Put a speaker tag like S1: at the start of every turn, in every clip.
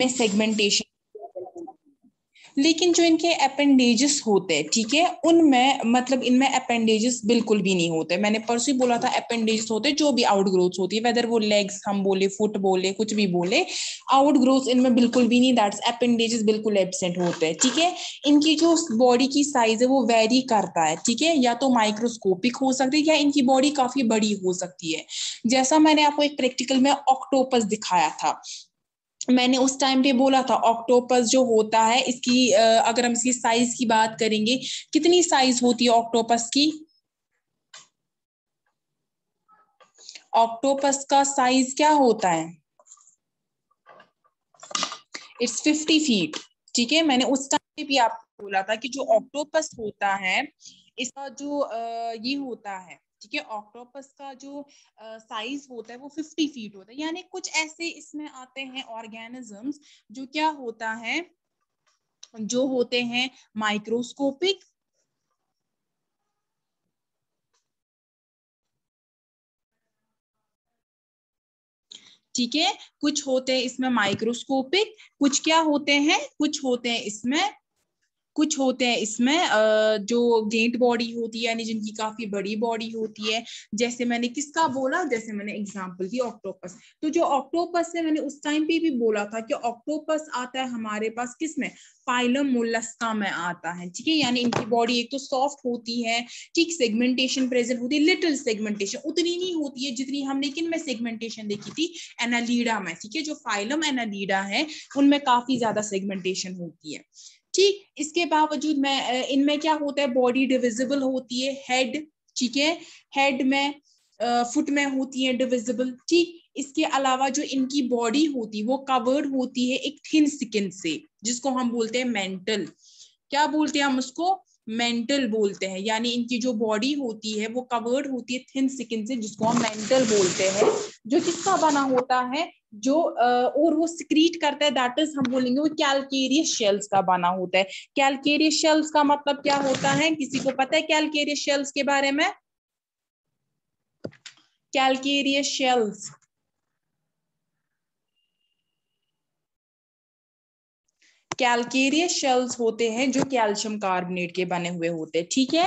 S1: में सेगमेंटेशन लेकिन जो इनके अपेंडेजेस होते हैं ठीक है उनमें मतलब इनमें अपेंडेजेस बिल्कुल भी नहीं होते मैंने परसों बोला था अपेंडेजेस होते जो भी आउट ग्रोथ होती है वेदर वो लेग्स हम बोले फुट बोले कुछ भी बोले आउट ग्रोथ इनमें बिल्कुल भी नहीं दैट्स अपेंडेजेस बिल्कुल एबसेंट होते हैं ठीक है इनकी जो बॉडी की साइज है वो वेरी करता है ठीक है या तो माइक्रोस्कोपिक हो सकती है या इनकी बॉडी काफी बड़ी हो सकती है जैसा मैंने आपको एक प्रैक्टिकल में ऑक्टोपस दिखाया था मैंने उस टाइम पे बोला था ऑक्टोपस जो होता है इसकी अगर हम इसकी साइज की बात करेंगे कितनी साइज होती है ऑक्टोपस की ऑक्टोपस का साइज क्या होता है इट्स फिफ्टी फीट ठीक है मैंने उस टाइम पे भी आपको बोला था कि जो ऑक्टोपस होता है इसका जो ये होता है ठीक है ऑक्टोपस का जो साइज होता है वो फिफ्टी फीट होता है यानी कुछ ऐसे इसमें आते हैं ऑर्गेनिजम्स जो क्या होता है जो होते हैं माइक्रोस्कोपिक ठीक है कुछ होते हैं इसमें माइक्रोस्कोपिक कुछ क्या होते हैं कुछ होते हैं इसमें कुछ होते हैं इसमें जो गेंट बॉडी होती है यानी जिनकी काफी बड़ी बॉडी होती है जैसे मैंने किसका बोला जैसे मैंने एग्जाम्पल दी ऑक्टोपस तो जो ऑक्टोपस है मैंने उस टाइम पे भी बोला था कि ऑक्टोपस आता है हमारे पास किसमें फाइलम मोलस्का में आता है ठीक है यानी इनकी बॉडी एक तो सॉफ्ट होती है ठीक सेगमेंटेशन प्रेजेंट होती है लिटिल सेगमेंटेशन उतनी नहीं होती है जितनी हमने किन में सेगमेंटेशन देखी थी एनालीडा में ठीक है जो फाइलम एनालीडा है उनमें काफी ज्यादा सेगमेंटेशन होती है ठीक इसके बावजूद मैं इनमें क्या होता है बॉडी डिविजिबल होती है हेड ठीक है हेड में फुट में होती है डिविजिबल ठीक इसके अलावा जो इनकी बॉडी होती वो कवर्ड होती है एक थिन स्किन से जिसको हम बोलते हैं मेंटल क्या बोलते हैं हम उसको मेंटल बोलते हैं यानी इनकी जो बॉडी होती है वो कवर्ड होती है थिन स्किन से जिसको हम मेंटल बोलते हैं जो किसका बना होता है जो और वो सिक्रीट करता है दैट इज हम बोलेंगे वो कैलकेरियस शेल्स का बना होता है कैलकेरियस शेल्स का मतलब क्या होता है किसी को पता है कैलकेरियस शेल्स के बारे में कैलकेरियस शेल्स कैलकेरियस शेल्स होते हैं जो कैल्शियम कार्बोनेट के बने हुए होते हैं ठीक है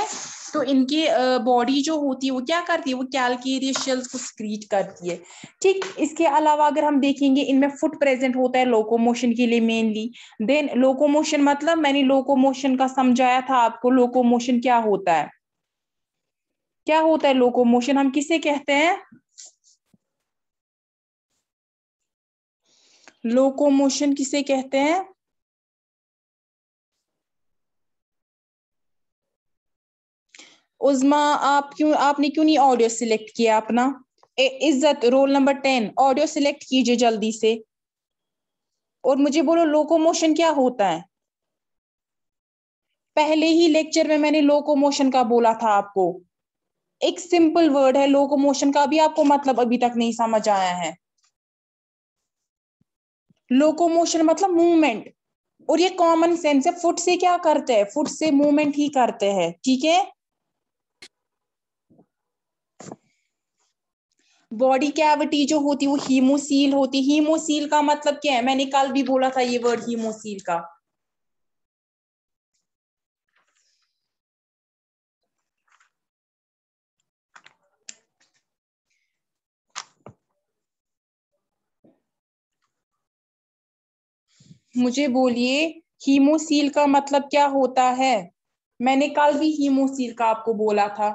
S1: तो इनके बॉडी जो होती है वो क्या करती है वो कैलकेरियस शेल्स को स्क्रीट करती है ठीक इसके अलावा अगर हम देखेंगे इनमें फुट प्रेजेंट होता है लोकोमोशन के लिए मेनली देन लोकोमोशन मतलब मैंने लोकोमोशन का समझाया था आपको लोकोमोशन क्या होता है क्या होता है लोकोमोशन हम किसे कहते हैं लोकोमोशन
S2: किसे कहते हैं
S1: उजमा आप क्यों आपने क्यों नहीं ऑडियो सिलेक्ट किया अपना ए, Izzat roll number ten audio select कीजिए जल्दी से और मुझे बोलो लोकोमोशन क्या होता है पहले ही लेक्चर में मैंने लोकोमोशन का बोला था आपको एक सिंपल वर्ड है लोकोमोशन का भी आपको मतलब अभी तक नहीं समझ आया है लोकोमोशन मतलब मूवमेंट और ये कॉमन सेंस है फुट से क्या करते हैं फुट से मूवमेंट ही करते हैं ठीक है बॉडी कैविटी जो होती है वो हीमोसील होती हीमोसील का मतलब क्या है मैंने कल भी बोला था ये वर्ड हीमोसील का मुझे बोलिए हीमोसील का मतलब क्या होता है मैंने कल भी हीमोसील का आपको बोला था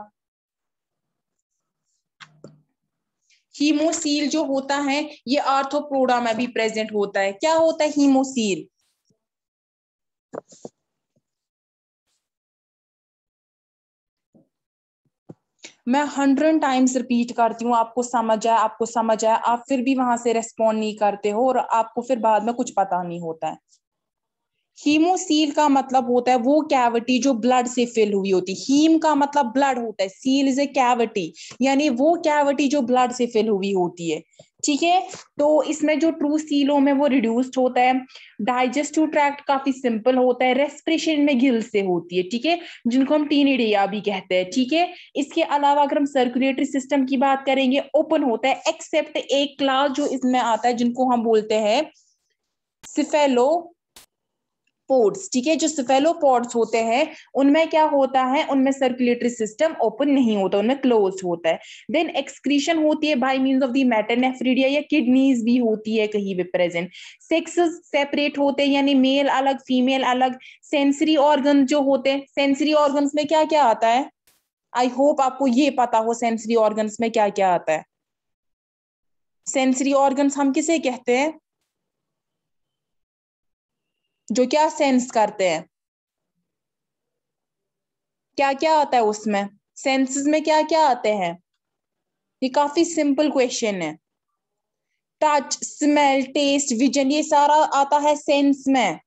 S1: हीमोसील जो होता है ये आर्थोप्रोडा में भी प्रेजेंट होता है क्या होता है हीमोसील मैं हंड्रेड टाइम्स रिपीट करती हूँ आपको समझ आए आपको समझ आए आप फिर भी वहां से रेस्पॉन्ड नहीं करते हो और आपको फिर बाद में कुछ पता नहीं होता है हीमोसील का मतलब होता है वो कैविटी जो ब्लड से फिल हुई होती है हीम का मतलब ब्लड होता है सील इज ए कैविटी यानी वो कैविटी जो ब्लड से फिल हुई होती है ठीक है तो इसमें जो ट्रू सीलों में वो रिड्यूस्ड होता है डाइजेस्टिव ट्रैक्ट काफी सिंपल होता है रेस्पिरेशन में गिल से होती है ठीक है जिनको हम एडिया भी कहते हैं ठीक है इसके अलावा अगर हम सर्कुलेटरी सिस्टम की बात करेंगे ओपन होता है एक्सेप्ट एक क्लास जो इसमें आता है जिनको हम बोलते हैं सिफेलो पोर्ट्स ठीक है जो सफेलो पोर्ट्स होते हैं उनमें क्या होता है उनमें सर्कुलेटरी सिस्टम ओपन नहीं होता उनमें क्लोज होता है देन एक्सक्रीशन होती है by mean of the metanephridia या किडनीज भी होती है कहीं भी प्रेजेंट सेक्सेस सेपरेट होते हैं यानी मेल अलग फीमेल अलग सेंसरी ऑर्गन जो होते हैं सेंसरी ऑर्गन में क्या क्या आता है आई होप आपको ये पता हो सेंसरी ऑर्गन में क्या क्या आता है सेंसरी ऑर्गन्स हम किसे कहते हैं जो क्या सेंस करते हैं क्या क्या आता है उसमें सेंसेस में क्या क्या आते हैं ये काफी सिंपल क्वेश्चन है टच स्मेल टेस्ट विजन ये सारा आता है सेंस में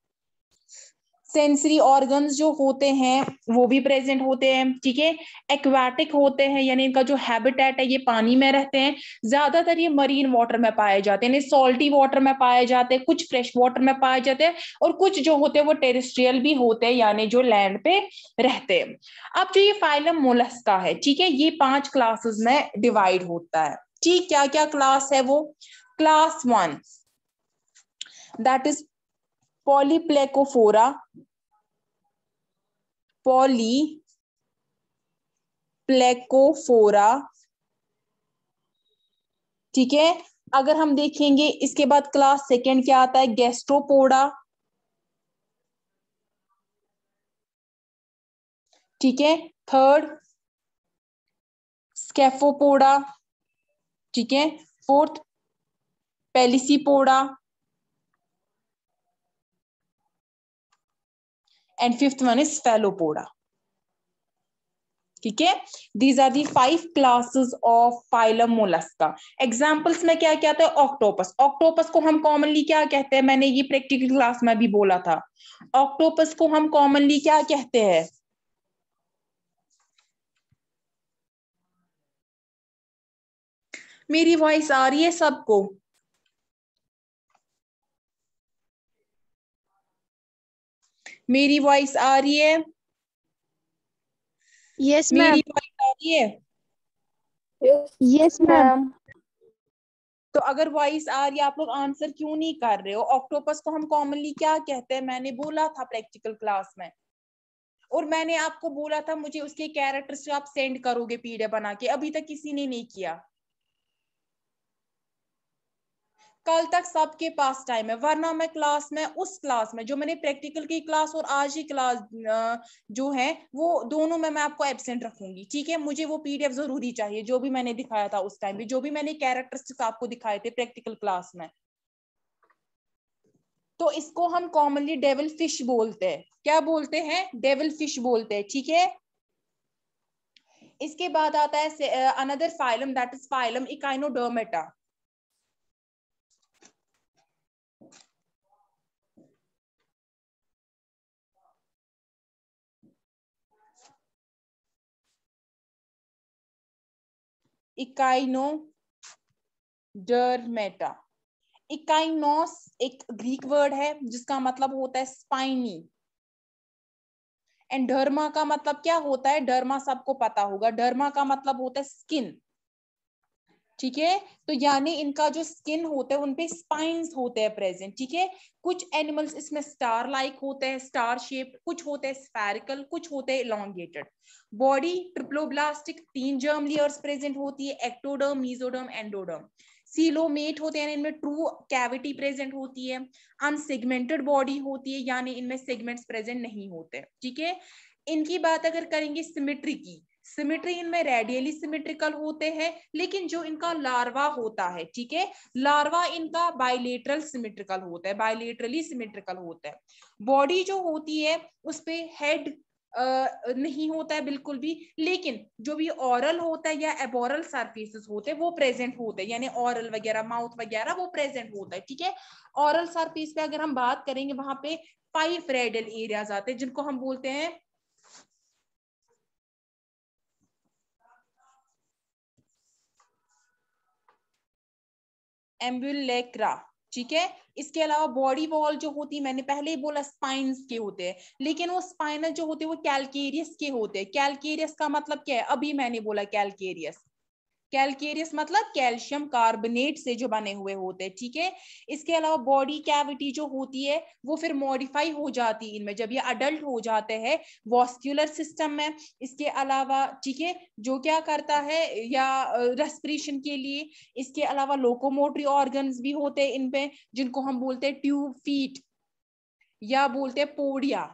S1: सेंसरी ऑर्गन्स जो होते हैं वो भी प्रेजेंट होते हैं ठीक है एक्वाटिक होते हैं यानी इनका जो हैबिटेट है ये पानी में रहते हैं ज्यादातर ये मरीन वाटर में पाए जाते हैं सॉल्टी वाटर में पाए जाते हैं कुछ फ्रेश वाटर में पाए जाते हैं और कुछ जो होते हैं वो टेरिस्ट्रियल भी होते हैं यानी जो लैंड पे रहते हैं अब जो ये फाइलम मोलस्का है ठीक है ये पांच क्लासेस में डिवाइड होता है ठीक क्या क्या क्लास है वो class one that is polyplacophora polyplacophora ठीक है अगर हम देखेंगे इसके बाद क्लास सेकेंड क्या आता है गैस्ट्रोपोडा ठीक है थर्ड स्केफोपोडा ठीक है fourth pelecypoda and fifth one is cephalopoda ठीक है these are the five classes of phylum mollusca examples में क्या क्या आता है ऑक्टोपस ऑक्टोपस को हम कॉमनली क्या कहते हैं मैंने ये प्रैक्टिकल क्लास में भी बोला था ऑक्टोपस को हम कॉमनली क्या कहते हैं
S2: मेरी वॉइस आ रही है सबको
S1: मेरी वॉइस आ रही है
S2: यस मेरी
S1: वॉइस आ रही है
S2: यस मैम
S1: तो अगर वॉइस आ रही है आप लोग आंसर क्यों नहीं कर रहे हो ऑक्टोपस को हम कॉमनली क्या कहते हैं मैंने बोला था प्रैक्टिकल क्लास में और मैंने आपको बोला था मुझे उसके कैरेक्टर्स आप सेंड करोगे पीडीएफ बना के अभी तक किसी ने नहीं किया कल तक सबके पास टाइम है वरना मैं क्लास में उस क्लास में जो मैंने प्रैक्टिकल की क्लास और आज ही क्लास जो है वो दोनों में मैं आपको एबसेंट रखूंगी ठीक है मुझे वो पीडीएफ जरूरी चाहिए जो भी मैंने दिखाया था उस टाइम भी जो भी मैंने कैरेक्टरिस्टिक्स आपको दिखाए थे प्रैक्टिकल क्लास में तो इसको हम कॉमनली डेवल फिश बोलते हैं क्या बोलते हैं डेवल फिश बोलते हैं ठीक है इसके बाद आता है another phylum that is phylum echinodermata echinodermata echinos एक ग्रीक वर्ड है जिसका मतलब होता है स्पाइनी एंड डर्मा का मतलब क्या होता है डर्मा सबको पता होगा डर्मा का मतलब होता है स्किन ठीक है तो यानी इनका जो स्किन होता है उनपे स्पाइंस होते हैं प्रेजेंट ठीक है कुछ एनिमल्स इसमें स्टार लाइक होते हैं स्टार शेप कुछ होते हैं स्पेरिकल कुछ होते हैं इलांगेटेड बॉडी ट्रिप्लोब्लास्टिक तीन जर्म लेयर्स प्रेजेंट होती है एक्टोडर्म मीजोडर्म एंडोडर्म सीलोमेट होते हैं इनमें ट्रू कैविटी प्रेजेंट होती है अनसेगमेंटेड बॉडी होती है यानी इनमें सेगमेंट्स प्रेजेंट नहीं होते ठीक है इनकी बात अगर करेंगे सिमेट्री की सिमेट्री इनमें रेडियली सिमेट्रिकल होते हैं लेकिन जो इनका लार्वा होता है ठीक है लार्वा इनका बायोलेटरल सिमेट्रिकल होता है बायोलेटरली सिमेट्रिकल होता है बॉडी जो होती है उस पर हेड Uh, नहीं होता है बिल्कुल भी लेकिन जो भी ऑरल होता है या एबोरल सरफेसेस होते हैं वो प्रेजेंट होते हैं यानी ऑरल वगैरह माउथ वगैरह वो प्रेजेंट होता है ठीक है ऑरल सर्फेस पे अगर हम बात करेंगे वहां पे फाइव रेडल एरियाज आते हैं जिनको हम बोलते हैं एम्बुलेक्रा ठीक है इसके अलावा बॉडी वॉल जो होती है मैंने पहले ही बोला स्पाइन्स के होते हैं लेकिन वो स्पाइनल जो होते हैं वो कैलकेरियस के होते हैं कैलकेरियस का मतलब क्या है अभी मैंने बोला कैलकेरियस कैलकेरियस मतलब कैल्शियम कार्बोनेट से जो बने हुए होते हैं ठीक है इसके अलावा बॉडी कैविटी जो होती है वो फिर मॉडिफाई हो जाती है इनमें जब ये अडल्ट हो जाते हैं वॉस्क्यूलर सिस्टम में इसके अलावा ठीक है जो क्या करता है या रेस्पिरेशन के लिए इसके अलावा लोकोमोटरी ऑर्गन भी होते हैं इनपे जिनको हम बोलते हैं ट्यूब फीट या बोलते हैं पोडिया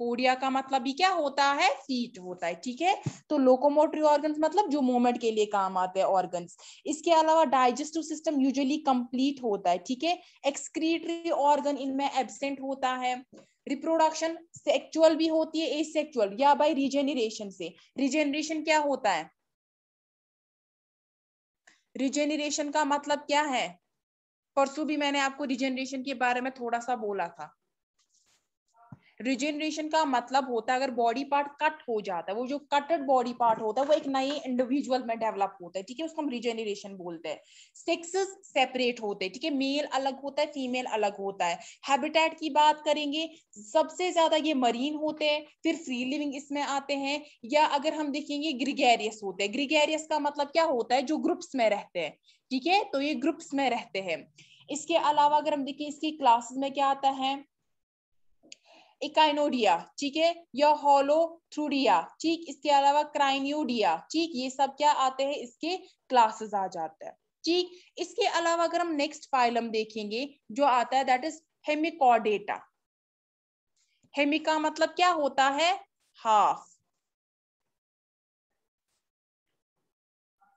S1: पोडिया का मतलब भी क्या होता है सीट होता है ठीक है तो लोकोमोटरी ऑर्गन्स मतलब जो मूवमेंट के लिए काम आते हैं ऑर्गन्स इसके अलावा डाइजेस्टिव सिस्टम यूजुअली कंप्लीट होता है ठीक है एक्सक्रीटरी ऑर्गन इनमें एबसेंट होता है रिप्रोडक्शन सेक्चुअल भी होती है एसेक्चुअल या बाई रिजेनरेशन से रिजेनरेशन क्या होता है रिजेनरेशन का मतलब क्या है परसों भी मैंने आपको रिजेनरेशन के बारे में थोड़ा सा बोला था रिजेनरेशन का मतलब होता है अगर बॉडी पार्ट कट हो जाता है वो जो कटेड बॉडी पार्ट होता है वो एक नए इंडिविजुअल में डेवलप होता है ठीक है उसको हम रिजेनरेशन बोलते हैं सेक्सेस सेपरेट होते हैं ठीक है मेल अलग होता है फीमेल अलग होता है हैबिटेट की बात करेंगे सबसे ज्यादा ये मरीन होते हैं फिर फ्री लिविंग इसमें आते हैं या अगर हम देखेंगे ग्रिगेरियस होते हैं ग्रिगेरियस का मतलब क्या होता है जो ग्रुप्स में रहते हैं ठीक है तो ये ग्रुप्स में रहते हैं इसके अलावा अगर हम देखें इसकी क्लासेस में क्या आता है इकाइनोडिया ठीक है या होलो थ्रूडिया ठीक इसके अलावा क्राइनियोडिया ठीक ये सब क्या आते हैं इसके क्लासेस आ जाते हैं ठीक इसके अलावा अगर हम नेक्स्ट फाइलम देखेंगे जो आता है दैट इज हेमिकॉडेटा हेमिका मतलब क्या होता है हाफ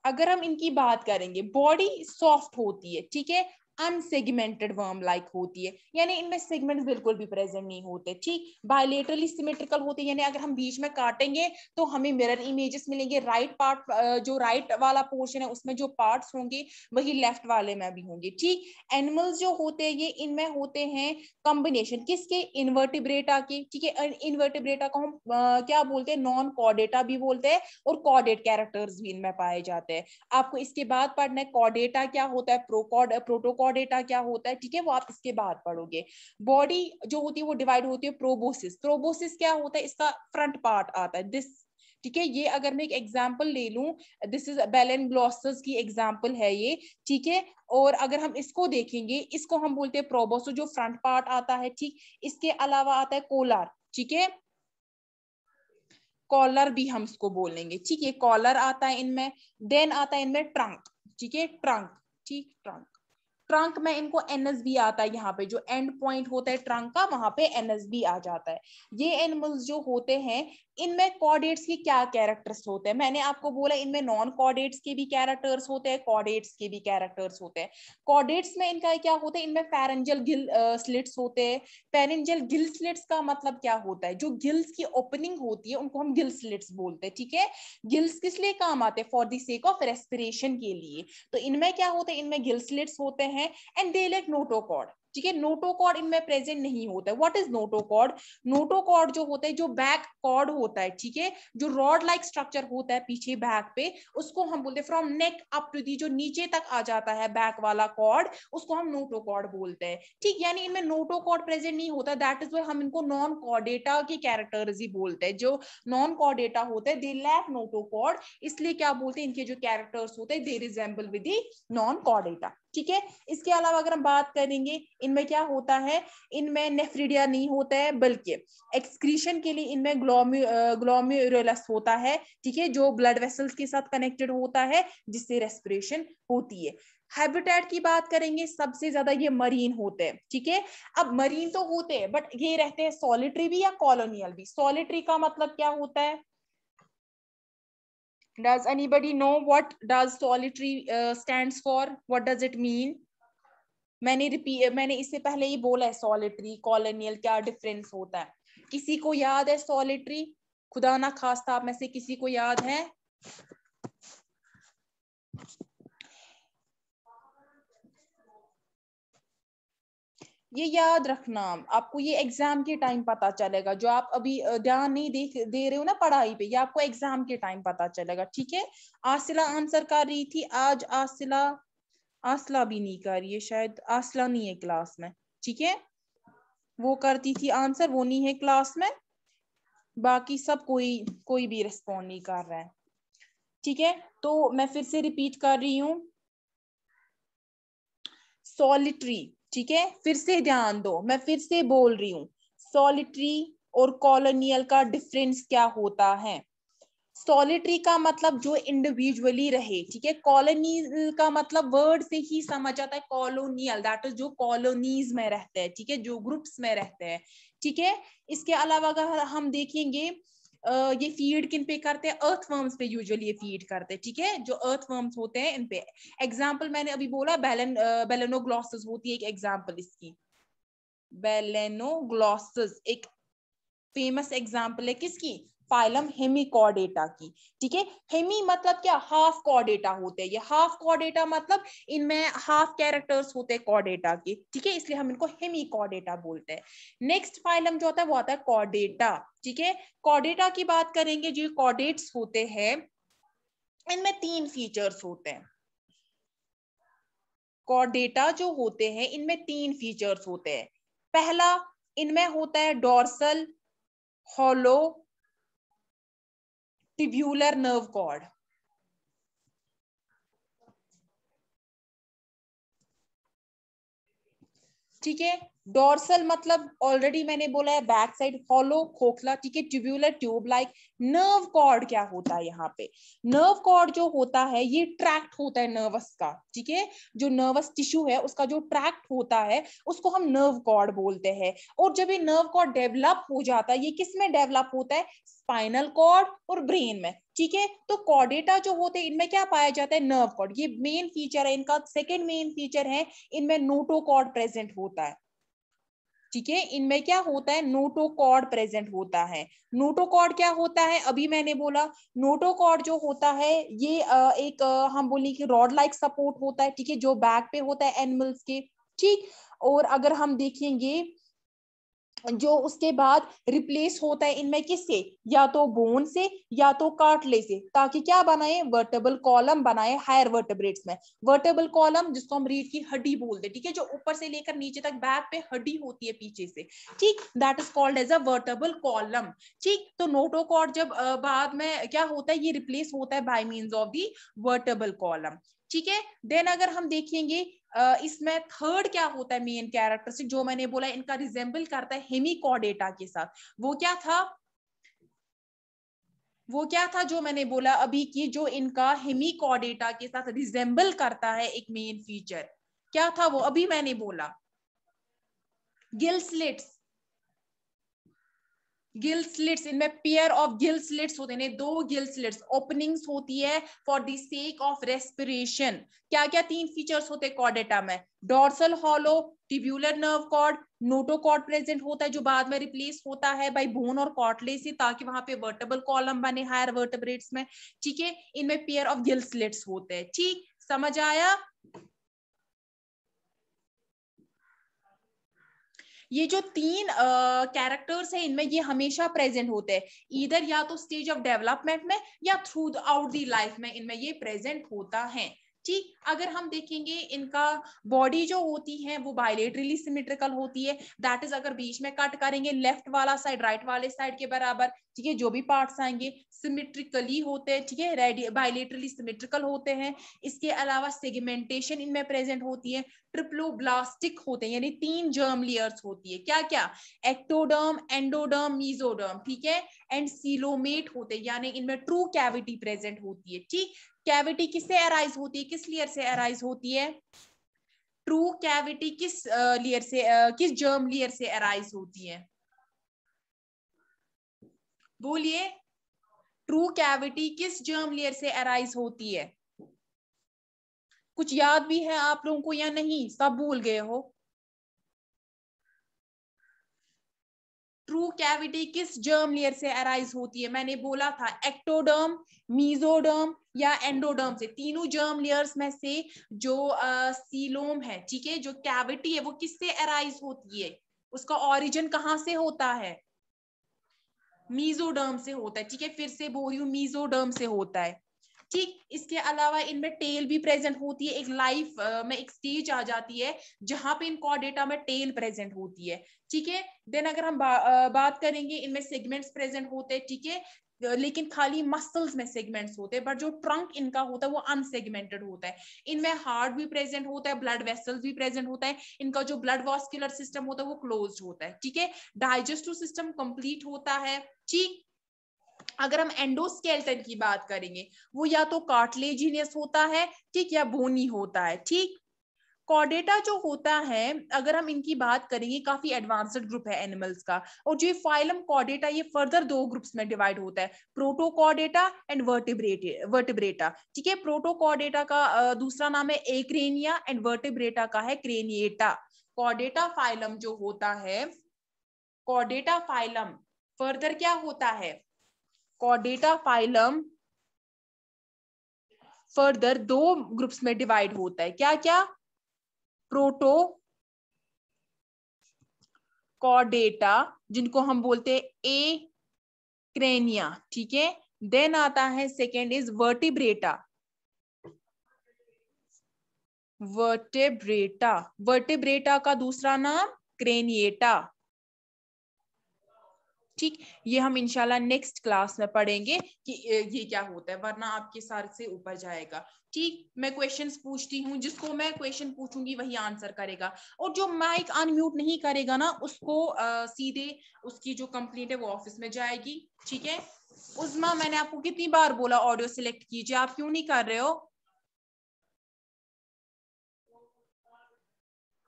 S1: अगर हम इनकी बात करेंगे बॉडी सॉफ्ट होती है ठीक है अनसेगमेंटेड वर्म लाइक होती है यानी इनमें सेगमेंट बिल्कुल भी प्रेजेंट नहीं होते ठीक बायोलेटरली सिमेट्रिकल होते हैं यानी अगर हम बीच में काटेंगे तो हमें मिरर इमेजेस मिलेंगे राइट पार्ट जो राइट वाला पोर्शन है उसमें जो पार्ट्स होंगे वही लेफ्ट वाले में भी होंगे ठीक एनिमल्स जो होते हैं ये इनमें होते हैं कॉम्बिनेशन किसके इन्वर्टिब्रेटा के ठीक है इन्वर्टिब्रेटा को हम क्या बोलते हैं नॉन कॉडेटा भी बोलते हैं और कॉडेट कैरेक्टर्स भी इनमें पाए जाते हैं आपको इसके बाद पढ़ना है कॉडेटा क्या होता है प्रोकॉड प्रोटोकॉल कॉ डेटा क्या होता है ठीक है वो आप इसके बाद पढ़ोगे बॉडी जो होती है वो डिवाइड होती है प्रोबोसिस प्रोबोसिस क्या होता है इसका फ्रंट पार्ट आता है दिस ठीक है ये अगर मैं एक एग्जाम्पल ले लूं this is balanoglossus की एग्जाम्पल है ये ठीक है और अगर हम इसको देखेंगे इसको हम बोलते हैं प्रोबोसो जो फ्रंट पार्ट आता है ठीक इसके अलावा आता है कोलार ठीक है कॉलर भी हम इसको बोलेंगे ठीक है कॉलर आता है इनमें देन आता है इनमें ट्रंक ठीक है ट्रंक ठीक ट्रंक ट्रंक में इनको एनएसबी आता है यहाँ पे जो एंड पॉइंट होता है ट्रंक का वहां पे एनएसबी आ जाता है ये एनिमल्स जो होते हैं इनमें कॉडेट्स के क्या कैरेक्टर्स होते हैं मैंने आपको बोला इनमें नॉन कॉडेट्स के भी कैरेक्टर्स होते हैं कॉर्डेट्स के भी कैरेक्टर्स होते हैं कॉर्डेट्स में इनका क्या होता है इनमें पैरेंजल गिल स्लिट्स होते हैं पैरेंजल गिल स्लिट्स का मतलब क्या होता है जो गिल्स की ओपनिंग होती है उनको हम गिल स्लिट्स बोलते हैं ठीक है गिल्स किस लिए काम आते हैं for the sake of respiration के लिए तो इनमें क्या होता है इनमें गिल स्लिट्स होते हैं हैं एंड दे लेट नो कॉड ठीक है नोटोकॉर्ड इनमें प्रेजेंट नहीं होता है वॉट इज नोटोकॉर्ड नोटोकॉर्ड जो होता है जो बैक कॉर्ड होता है ठीक है जो रॉड लाइक स्ट्रक्चर होता है पीछे बैक पे उसको हम बोलते हैं from neck up to the जो नीचे तक आ जाता है बैक वाला कॉर्ड उसको हम नोटोकॉर्ड बोलते हैं ठीक यानी इनमें नोटोकॉर्ड प्रेजेंट नहीं होता दैट इज वे हम इनको नॉन कॉर्डेटा के कैरेक्टर्स ही बोलते हैं जो नॉन कॉर्डेटा होते हैं दे लैक नोटोकॉर्ड इसलिए क्या बोलते हैं इनके जो कैरेक्टर्स होते हैं they resemble with non chordata ठीक है इसके अलावा अगर हम बात करेंगे इनमें क्या होता है इनमें नेफ्रीडिया नहीं होता है बल्कि एक्सक्रीशन के लिए इनमें ग्लोम्यू होता है ठीक है जो ब्लड वेसल्स के साथ कनेक्टेड होता है जिससे रेस्पिरेशन होती है हैबिटेट की बात करेंगे सबसे ज्यादा ये मरीन होते हैं ठीक है अब मरीन तो होते हैं बट ये रहते हैं सॉलिटरी भी या कॉलोनियल भी सॉलिटरी का मतलब क्या होता है does anybody know what does solitary stand for what does it mean मैंने रिपीट मैंने इससे पहले ही बोला है सॉलिटरी कॉलोनियल क्या डिफरेंस होता है किसी को याद है सॉलिटरी खुदा ना था आप में से किसी को याद है ये याद रखना आपको ये एग्जाम के टाइम पता चलेगा जो आप अभी ध्यान नहीं देख दे रहे हो ना पढ़ाई पे ये आपको एग्जाम के टाइम पता चलेगा ठीक है आसिला आंसर कर रही थी आज आसिला आसला भी नहीं कर रही है शायद आसला नहीं है क्लास में ठीक है वो करती थी आंसर वो नहीं है क्लास में बाकी सब कोई कोई भी रिस्पॉन्ड नहीं कर रहा है ठीक है तो मैं फिर से रिपीट कर रही हूँ सॉलिटरी ठीक है फिर से ध्यान दो मैं फिर से बोल रही हूँ सॉलिटरी और कॉलोनियल का डिफरेंस क्या होता है सॉलिटरी का मतलब जो इंडिविजुअली रहे ठीक है कॉलोनी का मतलब वर्ड से ही समझ आता है कॉलोनियल दैट इज जो कॉलोनीज में रहते हैं ठीक है जो ग्रुप्स में रहते हैं ठीक है इसके अलावा अगर हम देखेंगे ये फीड किन पे करते हैं अर्थ वर्म्स पे यूजुअली ये फीड करते हैं ठीक है जो अर्थ वर्म्स होते हैं इन पे एग्जाम्पल मैंने अभी बोला बेलन बेलेनोग्लॉसिस होती है एक एग्जाम्पल इसकी बेलेनोग्लॉसिस एक फेमस एग्जाम्पल है किसकी फाइलम हेमिकॉडेटा की ठीक है हेमी मतलब क्या हाफ कॉर्डेटा होते हैं ये हाफ कॉर्डेटा मतलब इनमें हाफ कैरेक्टर्स होते हैं कॉर्डेटा के ठीक है इसलिए हम इनको हेमिकॉडेटा बोलते हैं नेक्स्ट फाइलम जो होता है वो आता है कॉर्डेटा ठीक है कॉर्डेटा की बात करेंगे जो कॉर्डेट्स होते हैं इनमें तीन फीचर्स होते हैं कॉर्डेटा जो होते हैं इनमें तीन फीचर्स होते हैं पहला इनमें होता है dorsal hollow tibular nerve cord ठीक है डोर्सल मतलब ऑलरेडी मैंने बोला है बैक साइड हॉलो खोखला ठीक है tubular tube like nerve cord क्या होता है यहाँ पे नर्व कॉर्ड जो होता है ये ट्रैक्ट होता है नर्वस का ठीक है जो नर्वस टिश्यू है उसका जो ट्रैक्ट होता है उसको हम नर्व कॉर्ड बोलते हैं और जब ये नर्व कॉर्ड डेवलप हो जाता है ये किस में डेवलप होता है स्पाइनल कॉर्ड और ब्रेन में ठीक है तो कॉडेटा जो होते हैं इनमें क्या पाया जाता है नर्व कॉर्ड ये मेन फीचर है इनका सेकेंड मेन फीचर है इनमें नोटोकॉर्ड प्रेजेंट होता है ठीक है इनमें क्या होता है नोटोकॉर्ड प्रेजेंट होता है नोटोकॉर्ड क्या होता है अभी मैंने बोला नोटोकॉर्ड जो होता है ये एक हम बोलिए कि रॉड लाइक सपोर्ट होता है ठीक है जो बैक पे होता है एनिमल्स के ठीक और अगर हम देखेंगे जो उसके बाद रिप्लेस होता है इनमें किससे या तो बोन से या तो कार्टले से ताकि क्या बनाए वर्टेबल कॉलम बनाए हायर वर्टेब्रेट्स में वर्टेबल कॉलम जिसको हम रीढ़ की हड्डी बोलते हैं ठीक है जो ऊपर से लेकर नीचे तक बैक पे हड्डी होती है पीछे से ठीक that is called as a vertebral column ठीक तो नोटोकॉर्ड जब बाद में क्या होता है ये रिप्लेस होता है by mean of the vertebral column ठीक है देन अगर हम देखेंगे इसमें थर्ड क्या होता है मेन से जो मैंने बोला इनका रिजेंबल करता है हेमिकॉडेटा के साथ वो क्या था वो क्या था जो मैंने बोला अभी कि जो इनका हेमिकॉडेटा के साथ रिजेंबल करता है एक मेन फीचर क्या था वो अभी मैंने बोला गिल्सलेट्स गिल स्लिट्स इनमें पेयर ऑफ गिल स्लिट्स होते हैं दो गिल स्लिट्स ओपनिंग्स होती है for the sake of respiration क्या क्या तीन फीचर्स होते हैं कॉर्डेटा में dorsal hollow tubular nerve cord notochord present होता है जो बाद में रिप्लेस होता है बाई बोन और कॉटले से ताकि वहां पे वर्टेबल कॉलम बने हायर वर्टेब्रेट्स में ठीक है इनमें पेयर ऑफ गिल स्लिट्स होते हैं ठीक समझ आया ये जो तीन कैरेक्टर्स uh, हैं इनमें ये हमेशा प्रेजेंट होते हैं इधर या तो स्टेज ऑफ डेवलपमेंट में या थ्रू आउट दी लाइफ में इनमें ये प्रेजेंट होता है ठीक अगर हम देखेंगे इनका बॉडी जो होती है वो बायोलेटरली सिमेट्रिकल होती है दैट इज अगर बीच में कट करेंगे लेफ्ट वाला साइड राइट वाले साइड के बराबर ठीक है जो भी पार्ट्स आएंगे सिमेट्रिकली होते हैं ठीक है रेडी बायोलेटरली सिमेट्रिकल होते हैं इसके अलावा सेगमेंटेशन इनमें प्रेजेंट होती है ट्रिप्लोब्लास्टिक होते हैं यानी तीन जर्म लेयर्स होती है क्या क्या एक्टोडर्म एंडोडर्म मीजोडर्म ठीक है एंड सीलोमेट होते हैं यानी इनमें ट्रू कैविटी प्रेजेंट होती है ठीक कैविटी किससे अराइज होती है किस लेयर से अराइज होती है ट्रू कैविटी किस लेयर से किस जर्म लेयर से अराइज होती है बोलिए ट्रू कैविटी किस जर्म लेयर से अराइज होती है कुछ याद भी है आप लोगों को या नहीं सब भूल गए हो ट्रू कैविटी किस जर्म लेयर से अराइज होती है मैंने बोला था एक्टोडर्म मीजोडर्म या एंडोडर्म से तीनों जर्म लेयर्स में से जो सीलोम है ठीक है जो कैविटी है वो किससे अराइज होती है उसका ओरिजिन कहाँ से होता है मीजोडर्म से होता है ठीक है फिर से बोल रही हूँ मीजोडर्म से होता है ठीक इसके अलावा इनमें टेल भी प्रेजेंट होती है एक लाइफ में एक स्टेज आ जाती है जहां पे इन कॉडेटा में टेल प्रेजेंट होती है ठीक है देन अगर हम बा, आ, बात करेंगे इनमें सेगमेंट्स प्रेजेंट होते हैं ठीक है लेकिन खाली मसल्स में सेगमेंट्स होते हैं बट जो ट्रंक इनका होता है वो अनसेगमेंटेड होता है इनमें हार्ट भी प्रेजेंट होता है ब्लड वेसल्स भी प्रेजेंट होता है इनका जो ब्लड वॉस्कुलर सिस्टम होता है वो क्लोज होता है ठीक है डाइजेस्टिव सिस्टम कंप्लीट होता है ठीक अगर हम एंडोस्केल्टन की बात करेंगे वो या तो कार्टलेजिनियस होता है ठीक या बोनी होता है ठीक कॉडेटा जो होता है अगर हम इनकी बात करेंगे काफी एडवांस्ड ग्रुप है एनिमल्स का और जो फाइलम कॉडेटा ये फर्दर दो ग्रुप्स में डिवाइड होता है प्रोटोकॉडेटा एंड वर्टिब्रेटे वर्टिब्रेटा ठीक है प्रोटोकॉडेटा का दूसरा नाम है एक्रेनिया एंड वर्टिब्रेटा का है क्रेनिएटा कॉडेटा फाइलम जो होता है कॉडेटा फाइलम फर्दर क्या होता है कॉडेटा फाइलम फर्दर दो ग्रुप्स में डिवाइड होता है क्या क्या प्रोटो कॉडेटा जिनको हम बोलते हैं ए क्रेनिया ठीक है देन आता है second is vertebrata vertebrata vertebrata का दूसरा नाम क्रेनिएटा ठीक ये हम इनशाला नेक्स्ट क्लास में पढ़ेंगे कि ये क्या होता है वरना आपके सार से ऊपर जाएगा ठीक मैं क्वेश्चन पूछती हूँ जिसको मैं क्वेश्चन पूछूंगी वही आंसर करेगा और जो माइक अनम्यूट नहीं करेगा ना उसको आ, सीधे उसकी जो कंप्लीट है वो ऑफिस में जाएगी ठीक है उजमा मैंने आपको कितनी बार बोला ऑडियो सिलेक्ट कीजिए आप क्यों नहीं कर रहे हो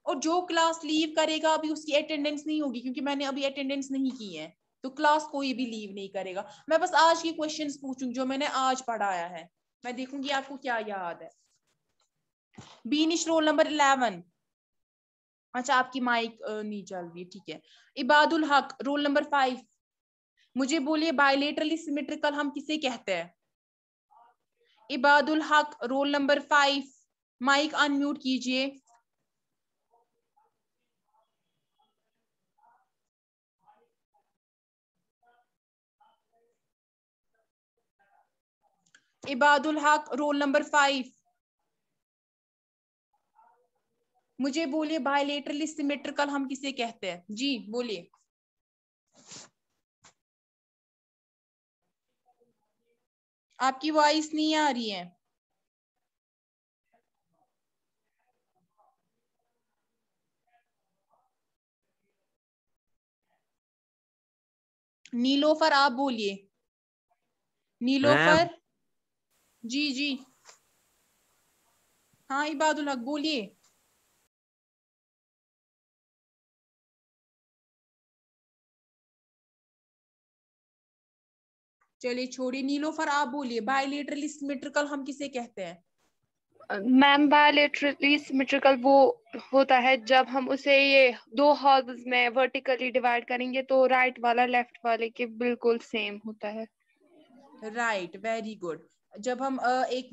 S1: और जो क्लास लीव करेगा अभी उसकी अटेंडेंस नहीं होगी क्योंकि मैंने अभी अटेंडेंस नहीं की है तो क्लास कोई भी लीव नहीं करेगा मैं बस आज की क्वेश्चन पूछूंगी जो मैंने आज पढ़ाया है मैं देखूंगी आपको क्या याद है बीनिश रोल नंबर इलेवन अच्छा आपकी माइक नहीं चल रही ठीक है इबादुल हक रोल नंबर फाइव मुझे बोलिए बायोलेटरली सिमेट्रिकल हम किसे कहते हैं Ibadul Haq roll number five mic unmute कीजिए Ibadul Haq roll number five मुझे बोलिए बायोलेटरली सिमेट्रिकल हम किसे कहते हैं जी बोलिए आपकी वॉइस
S2: नहीं आ रही है नीलोफर आप बोलिए नीलोफर जी जी हाँ इबादुल हक बोलिए चलिए छोड़िए
S1: नीलोफर आप बोलिए बायोलेटरली सिमेट्रिकल हम किसे कहते हैं मैम बायोलेटरली सिमेट्रिकल वो होता है जब हम उसे ये दो हॉल्स में वर्टिकली डिवाइड करेंगे तो राइट वाला लेफ्ट वाले के बिल्कुल सेम होता है राइट वेरी गुड जब हम एक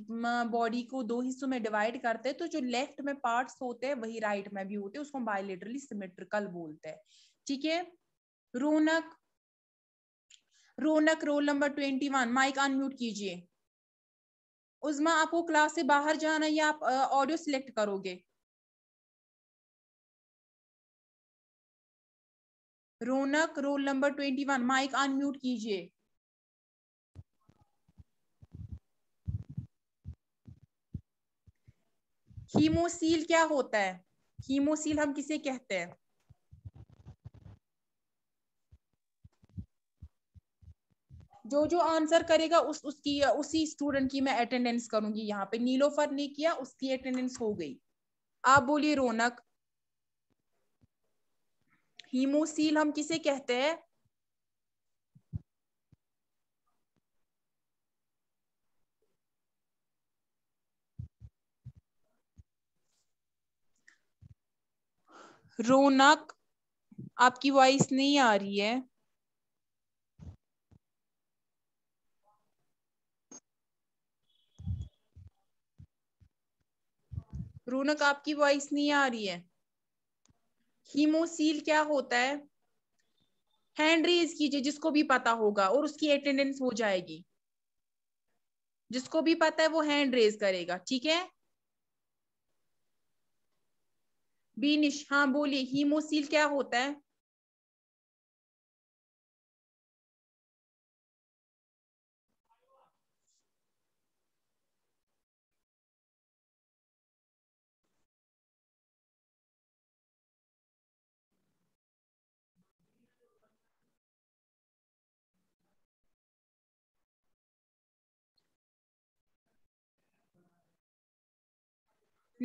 S1: बॉडी को दो हिस्सों में डिवाइड करते हैं तो जो लेफ्ट में पार्ट्स होते हैं वही राइट में भी होते हैं उसको हम बायोलेटरली सिमेट्रिकल बोलते हैं ठीक है Ronak Ronak roll number twenty one mic unmute कीजिए उजमा आपको क्लास से बाहर जाना या आप ऑडियो
S2: सिलेक्ट करोगे
S1: Ronak roll number twenty one mic unmute कीजिए हीमोसील क्या होता है हीमोसील हम किसे कहते हैं जो जो आंसर करेगा उस उसकी उसी स्टूडेंट की मैं अटेंडेंस करूंगी यहाँ पे नीलोफर ने किया उसकी अटेंडेंस हो गई आप बोलिए रौनक हीमोसील हम किसे कहते हैं रौनक आपकी वॉइस नहीं आ रही है रौनक आपकी वॉइस नहीं आ रही है हीमोसील क्या होता है हैंड रेज कीजिए जिसको भी पता होगा और उसकी अटेंडेंस हो जाएगी जिसको भी पता है वो हैंड रेज करेगा ठीक है बीनिश हाँ बोलिए हीमोसील क्या होता है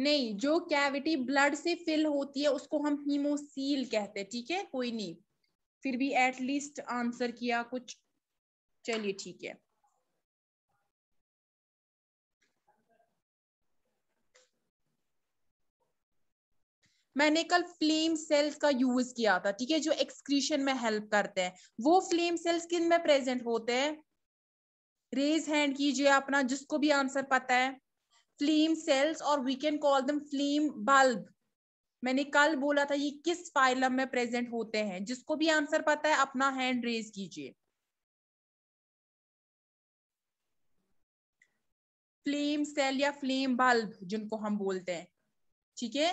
S1: नहीं जो कैविटी ब्लड से फिल होती है उसको हम हीमोसील कहते हैं ठीक है कोई नहीं फिर भी एटलीस्ट आंसर किया कुछ चलिए ठीक है मैंने कल फ्लेम सेल्स का यूज किया था ठीक है जो एक्सक्रीशन में हेल्प करते हैं वो फ्लेम सेल्स किन में प्रेजेंट होते हैं रेज हैंड कीजिए अपना जिसको भी आंसर पता है फ्लेम सेल्स और we can call them flame bulb मैंने कल बोला था ये किस फाइलम में प्रेजेंट होते हैं जिसको भी आंसर पता है अपना हैंड रेज कीजिए फ्लेम सेल या फ्लेम बल्ब जिनको हम बोलते हैं ठीक है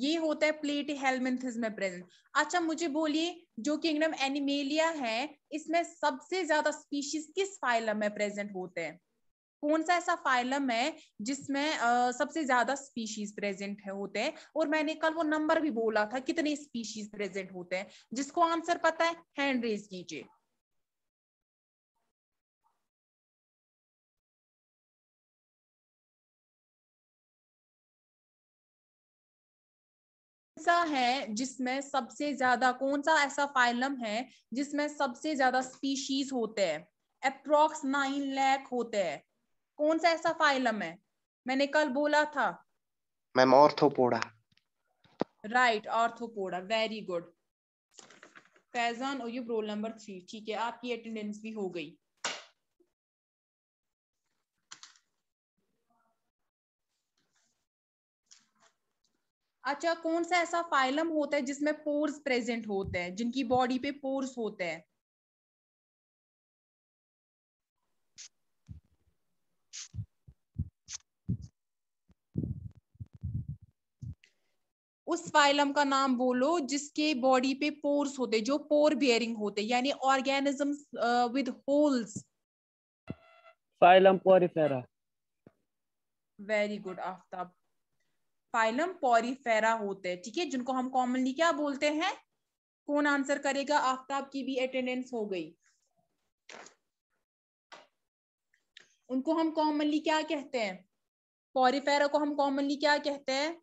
S1: ये होता है प्लेट हेलमेंथिस में प्रेजेंट अच्छा मुझे बोलिए जो किंगडम एनिमेलिया है इसमें सबसे ज्यादा स्पीशीज किस फाइलम में प्रेजेंट होते हैं कौन सा ऐसा फाइलम है जिसमें सबसे ज्यादा स्पीशीज प्रेजेंट है होते हैं और मैंने कल वो नंबर भी बोला था कितने स्पीशीज प्रेजेंट होते हैं जिसको आंसर पता है हैंड रेज कीजिए सा है जिसमें सबसे ज्यादा कौन सा ऐसा फाइलम है जिसमें सबसे ज्यादा स्पीशीज होते हैं अप्रोक्स नाइन लैक होते हैं कौन सा ऐसा फाइलम है मैंने कल बोला था ma'am arthropoda right arthropoda very good Faizan और यू रोल नंबर थ्री ठीक है आपकी अटेंडेंस भी हो गई अच्छा कौन सा ऐसा फाइलम होता है जिसमें पोर्स प्रेजेंट होते हैं जिनकी बॉडी पे पोर्स होते हैं उस फाइलम का नाम बोलो जिसके बॉडी पे पोर्स होते जो पोर बियरिंग होते यानी organism with holes
S2: phylum porifera
S1: very good Aftab phylum porifera होते हैं ठीक है जिनको हम कॉमनली क्या बोलते हैं कौन आंसर करेगा आफ्ताब की भी अटेंडेंस हो गई उनको हम कॉमनली क्या कहते हैं पॉरीफेरा को हम कॉमनली क्या कहते हैं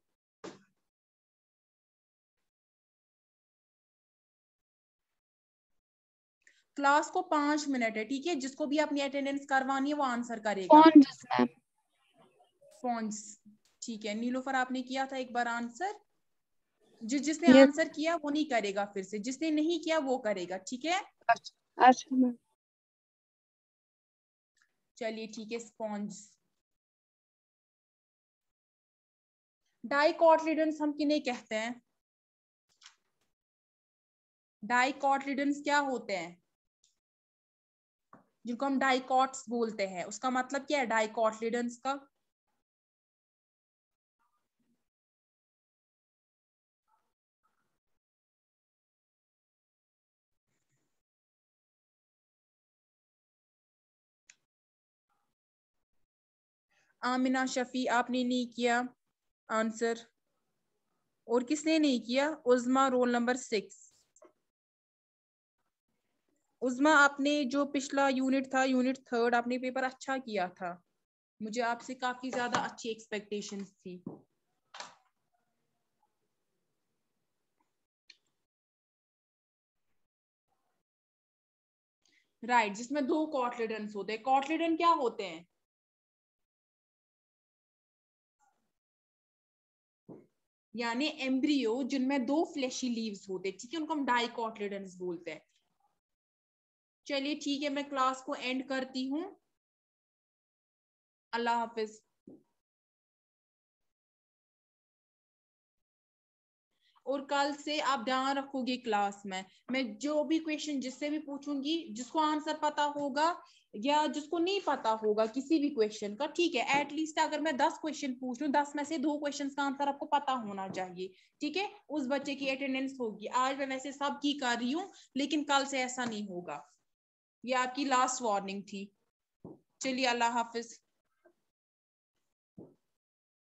S1: क्लास को पांच मिनट है ठीक है जिसको भी अपनी अटेंडेंस करवानी है वो आंसर करेगा फॉन्स ठीक है नीलोफर आपने किया था एक बार आंसर जो जिसने yes. आंसर किया वो नहीं करेगा फिर से जिसने नहीं किया वो करेगा ठीक है अच्छा, अच्छा चलिए ठीक है
S2: स्पॉन्ज डाइकॉटलिडन हम किन्हें कहते हैं डाइकॉटलिडन्स क्या होते हैं जिनको हम डाइकॉट्स बोलते हैं उसका मतलब क्या है डाइकॉटलिडन्स का
S1: आमिना शफी आपने नहीं किया आंसर और किसने नहीं किया Uzma roll number six Uzma आपने जो पिछला यूनिट था यूनिट थर्ड आपने पेपर अच्छा किया था मुझे आपसे काफी ज्यादा अच्छी एक्सपेक्टेशन थी
S2: राइट right, जिसमें दो कॉटलेडन होते हैं कॉटलेडन क्या होते हैं
S1: यानी एम्ब्रियो जिनमें दो फ्लैशी लीव्स होते हैं ठीक है उनको हम डाइकॉटलेडन्स बोलते हैं चलिए ठीक है मैं क्लास को एंड करती हूँ अल्लाह हाफिज और कल से आप ध्यान रखोगे क्लास में मैं जो भी क्वेश्चन जिससे भी पूछूंगी जिसको आंसर पता होगा या जिसको नहीं पता होगा किसी भी क्वेश्चन का ठीक है एटलीस्ट अगर मैं दस क्वेश्चन पूछ लू दस में से दो क्वेश्चन का आंसर आपको पता होना चाहिए ठीक है उस बच्चे की अटेंडेंस होगी आज मैं वैसे सब की कर रही हूँ लेकिन कल से ऐसा नहीं होगा ये आपकी लास्ट वार्निंग थी चलिए अल्लाह हाफिज़